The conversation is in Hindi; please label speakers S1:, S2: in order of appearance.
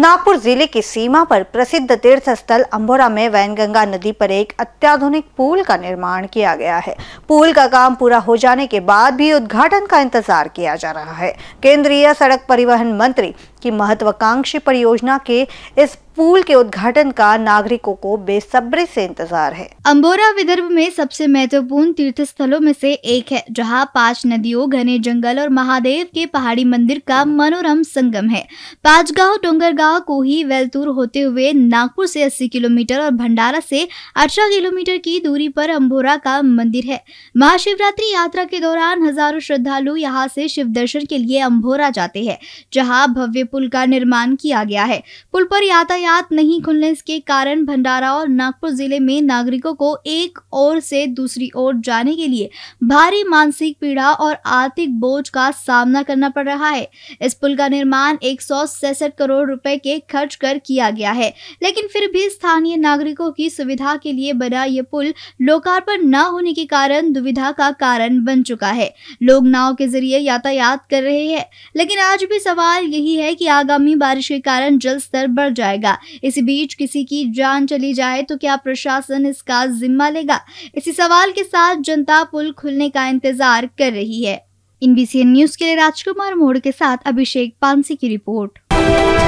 S1: नागपुर जिले की सीमा पर प्रसिद्ध तीर्थ स्थल अंबोरा में वैनगंगा नदी पर एक अत्याधुनिक पुल का निर्माण किया गया है पुल का काम पूरा हो जाने के बाद भी उद्घाटन का इंतजार किया जा रहा है केंद्रीय सड़क परिवहन मंत्री की महत्वाकांक्षी परियोजना के इस पुल के उद्घाटन का नागरिकों को बेसब्री से इंतजार है अम्बोरा
S2: विदर्भ में सबसे महत्वपूर्ण तीर्थ स्थलों में से एक है जहां पांच नदियों घने जंगल और महादेव के पहाड़ी मंदिर का मनोरम संगम है गाँव डोंगरगांव ही वेलतूर होते हुए नागपुर से 80 किलोमीटर और भंडारा से 18 किलोमीटर की दूरी पर अम्बोरा का मंदिर है महाशिवरात्रि यात्रा के दौरान हजारों श्रद्धालु यहाँ से शिव दर्शन के लिए अम्बोरा जाते हैं जहाँ भव्य पुल का निर्माण किया गया है पुल पर यातायात आयात नहीं खुलने के कारण भंडारा और नागपुर जिले में नागरिकों को एक ओर से दूसरी ओर जाने के लिए भारी मानसिक पीड़ा और आर्थिक बोझ का सामना करना पड़ रहा है इस पुल का निर्माण एक करोड़ रुपए के खर्च कर किया गया है लेकिन फिर भी स्थानीय नागरिकों की सुविधा के लिए बना यह पुल लोकार्पण न होने के कारण दुविधा का कारण बन चुका है लोग नाव के जरिए यातायात कर रहे हैं लेकिन आज भी सवाल यही है कि आगामी बारिश के कारण जल स्तर बढ़ जाएगा इसी बीच किसी की जान चली जाए तो क्या प्रशासन इसका जिम्मा लेगा इसी सवाल के साथ जनता पुल खुलने का इंतजार कर रही है इन न्यूज के लिए राजकुमार मोड़ के साथ अभिषेक पानसी की रिपोर्ट